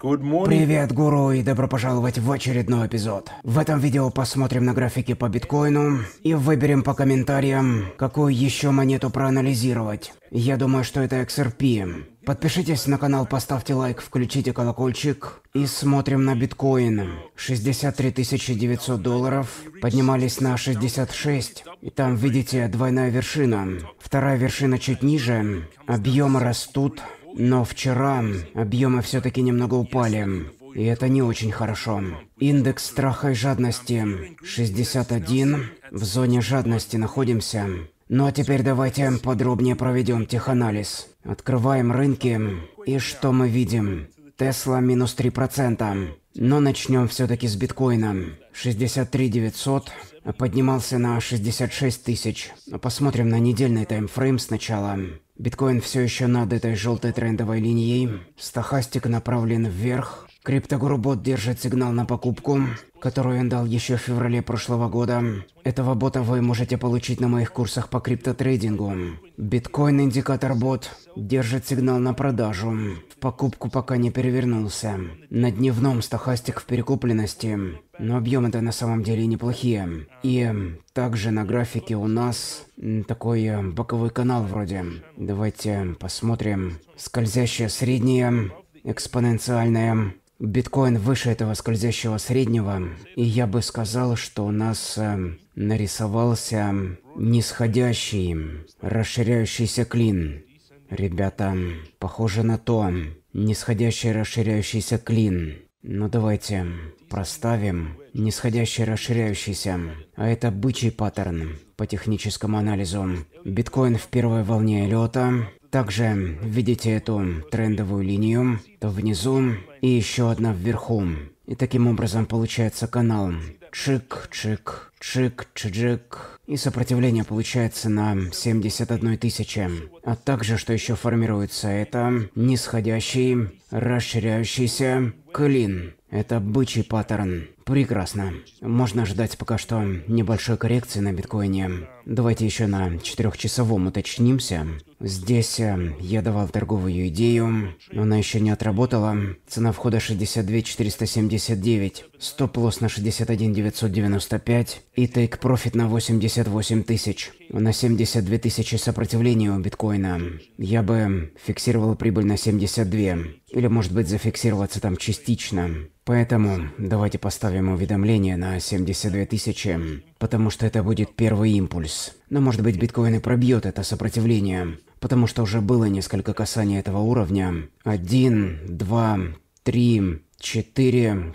Привет, гуру, и добро пожаловать в очередной эпизод. В этом видео посмотрим на графики по биткоину и выберем по комментариям, какую еще монету проанализировать. Я думаю, что это XRP. Подпишитесь на канал, поставьте лайк, включите колокольчик и смотрим на биткоин. 63 900 долларов, поднимались на 66, и там видите двойная вершина. Вторая вершина чуть ниже, объемы растут, но вчера объемы все-таки немного упали. И это не очень хорошо. Индекс страха и жадности 61. В зоне жадности находимся. Ну а теперь давайте подробнее проведем теханализ. Открываем рынки. И что мы видим? Тесла минус 3%. Но начнем все-таки с биткоина. 63 900 поднимался на 66 тысяч. Посмотрим на недельный таймфрейм сначала. Биткоин все еще над этой желтой трендовой линией. Стохастик направлен вверх криптогуру держит сигнал на покупку, которую он дал еще в феврале прошлого года. Этого бота вы можете получить на моих курсах по криптотрейдингу. Биткоин-индикатор-бот держит сигнал на продажу. В покупку пока не перевернулся. На дневном стахастик в перекупленности. Но объемы это на самом деле неплохие. И также на графике у нас такой э, боковой канал вроде. Давайте посмотрим. Скользящая средняя, экспоненциальная, Биткоин выше этого скользящего среднего, и я бы сказал, что у нас э, нарисовался нисходящий, расширяющийся клин. Ребята, похоже на то, нисходящий расширяющийся клин. Ну давайте проставим нисходящий расширяющийся, а это бычий паттерн по техническому анализу. Биткоин в первой волне лёта, также видите эту трендовую линию, то внизу и еще одна вверху. И таким образом получается канал. Чик, чик, чик, чик. И сопротивление получается на 71 тысячи. А также, что еще формируется, это нисходящий, расширяющийся клин. Это бычий паттерн. Прекрасно. Можно ожидать пока что небольшой коррекции на биткоине. Давайте еще на четырехчасовом уточнимся. Здесь э, я давал торговую идею, но она еще не отработала. Цена входа 62 479, стоп-лосс на 61 995 и тейк-профит на 88 тысяч. На 72 тысячи сопротивления у биткоина. Я бы фиксировал прибыль на 72, или может быть зафиксироваться там частично. Поэтому давайте поставим поставим уведомление на 72 тысячи, потому что это будет первый импульс. Но может быть биткоин и пробьет это сопротивление, потому что уже было несколько касаний этого уровня. Один, два, три, четыре,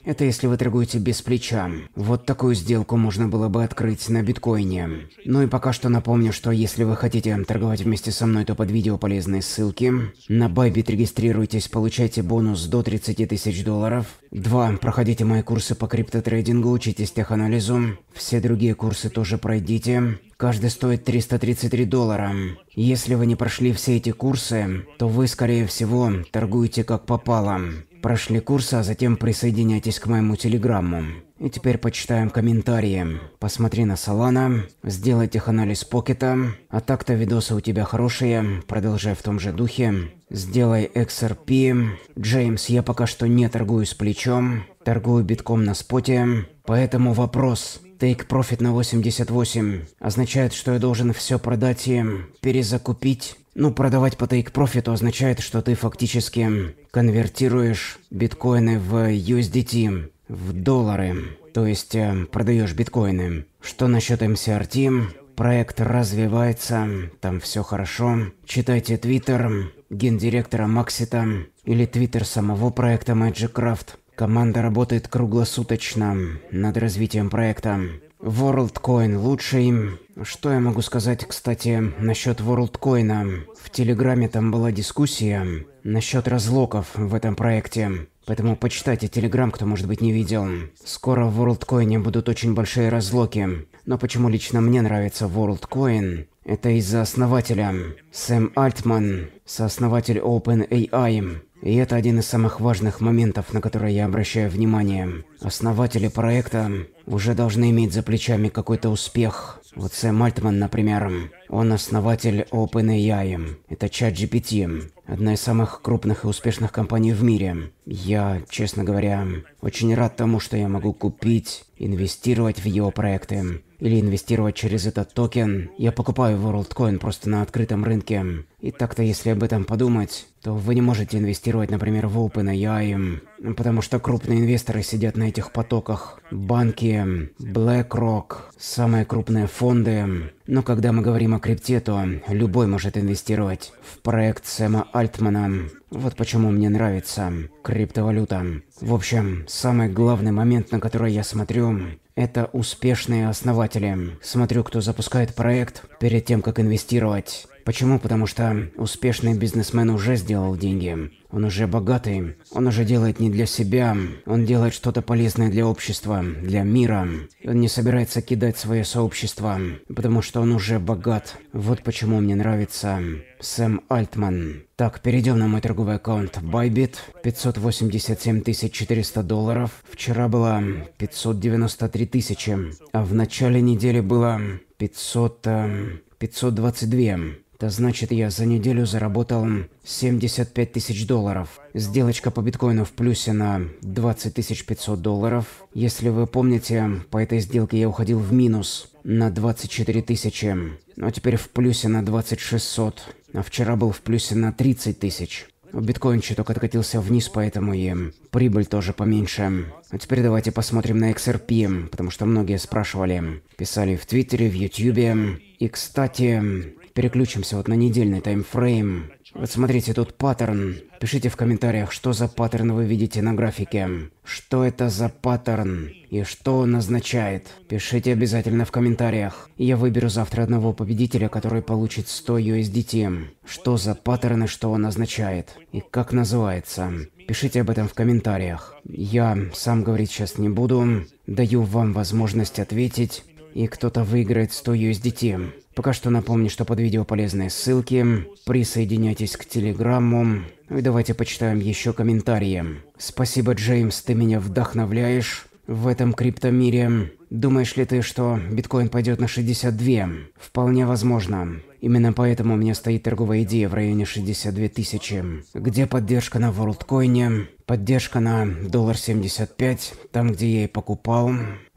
Это если вы торгуете без плеча. Вот такую сделку можно было бы открыть на биткоине. Ну и пока что напомню, что если вы хотите торговать вместе со мной, то под видео полезные ссылки. На Байбит регистрируйтесь, получайте бонус до 30 тысяч долларов. Два. Проходите мои курсы по криптотрейдингу, учитесь теханализу. Все другие курсы тоже пройдите. Каждый стоит 333 доллара. Если вы не прошли все эти курсы, то вы, скорее всего, торгуете как попало прошли курс, а затем присоединяйтесь к моему телеграмму. И теперь почитаем комментарии. Посмотри на Салана, сделай теханализ покета, а так-то видосы у тебя хорошие, продолжай в том же духе. Сделай XRP. Джеймс, я пока что не торгую с плечом, торгую битком на споте, поэтому вопрос. Take profit на 88 означает, что я должен все продать и перезакупить ну, продавать по тейк-профиту означает, что ты фактически конвертируешь биткоины в USDT, в доллары. То есть э, продаешь биткоины. Что насчет MCRT? Проект развивается, там все хорошо. Читайте твиттер гендиректора Максита или твиттер самого проекта Magic Craft. Команда работает круглосуточно над развитием проекта. WorldCoin лучший. Что я могу сказать, кстати, насчет WorldCoin? В Телеграме там была дискуссия насчет разлоков в этом проекте. Поэтому почитайте Телеграм, кто, может быть, не видел. Скоро в WorldCoin будут очень большие разлоки. Но почему лично мне нравится WorldCoin? Это из-за основателя. Сэм Альтман, сооснователь OpenAI. И это один из самых важных моментов, на которые я обращаю внимание. Основатели проекта уже должны иметь за плечами какой-то успех. Вот Сэм Альтман, например, он основатель OpenAI. Это чат GPT, одна из самых крупных и успешных компаний в мире. Я, честно говоря, очень рад тому, что я могу купить, инвестировать в его проекты или инвестировать через этот токен. Я покупаю WorldCoin просто на открытом рынке. И так-то, если об этом подумать, то вы не можете инвестировать, например, в OpenAI, потому что крупные инвесторы сидят на этих потоках. Банки, BlackRock, самые крупные фонды. Но когда мы говорим о крипте, то любой может инвестировать в проект Сэма Альтмана. Вот почему мне нравится криптовалюта. В общем, самый главный момент, на который я смотрю, это успешные основатели. Смотрю, кто запускает проект перед тем, как инвестировать. Почему? Потому что успешный бизнесмен уже сделал деньги. Он уже богатый. Он уже делает не для себя. Он делает что-то полезное для общества, для мира. Он не собирается кидать свое сообщество, потому что он уже богат. Вот почему мне нравится Сэм Альтман. Так, перейдем на мой торговый аккаунт Bybit. 587 400 долларов. Вчера было 593 тысячи. А в начале недели было 500... 522. Э, это значит, я за неделю заработал 75 тысяч долларов. Сделочка по биткоину в плюсе на 20 500 долларов. Если вы помните, по этой сделке я уходил в минус на 24 тысячи. Но теперь в плюсе на 2600. А вчера был в плюсе на 30 тысяч. Биткоин чуток откатился вниз, поэтому и прибыль тоже поменьше. А теперь давайте посмотрим на XRP, потому что многие спрашивали. Писали в Твиттере, в Ютьюбе. И, кстати, Переключимся вот на недельный таймфрейм. Вот смотрите, тут паттерн. Пишите в комментариях, что за паттерн вы видите на графике. Что это за паттерн? И что он означает? Пишите обязательно в комментариях. Я выберу завтра одного победителя, который получит 100 USDT. Что за паттерн и что он означает? И как называется? Пишите об этом в комментариях. Я сам говорить сейчас не буду. Даю вам возможность ответить. И кто-то выиграет 100 USDT. Пока что напомню, что под видео полезные ссылки. Присоединяйтесь к Телеграмму. Ну и давайте почитаем еще комментарии. Спасибо, Джеймс, ты меня вдохновляешь в этом криптомире. Думаешь ли ты, что биткоин пойдет на 62? Вполне возможно. Именно поэтому у меня стоит торговая идея в районе 62 тысячи. Где поддержка на WorldCoin? Поддержка на доллар 75, там где я и покупал.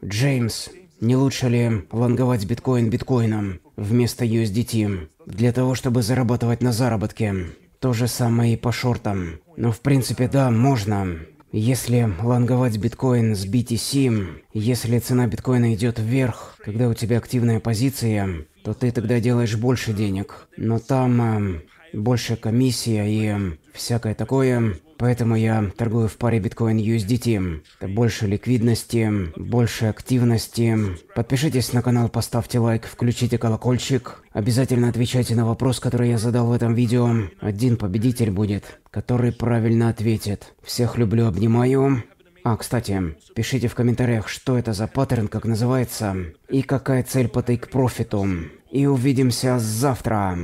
Джеймс, не лучше ли лонговать биткоин биткоином? вместо USDT, для того, чтобы зарабатывать на заработке. То же самое и по шортам. Но ну, в принципе да, можно. Если лонговать биткоин с BTC, если цена биткоина идет вверх, когда у тебя активная позиция, то ты тогда делаешь больше денег. Но там э, больше комиссия и всякое такое. Поэтому я торгую в паре биткоин USDT. Это больше ликвидности, больше активности. Подпишитесь на канал, поставьте лайк, включите колокольчик. Обязательно отвечайте на вопрос, который я задал в этом видео. Один победитель будет, который правильно ответит. Всех люблю, обнимаю. А, кстати, пишите в комментариях, что это за паттерн, как называется, и какая цель по тейк-профиту. И увидимся завтра.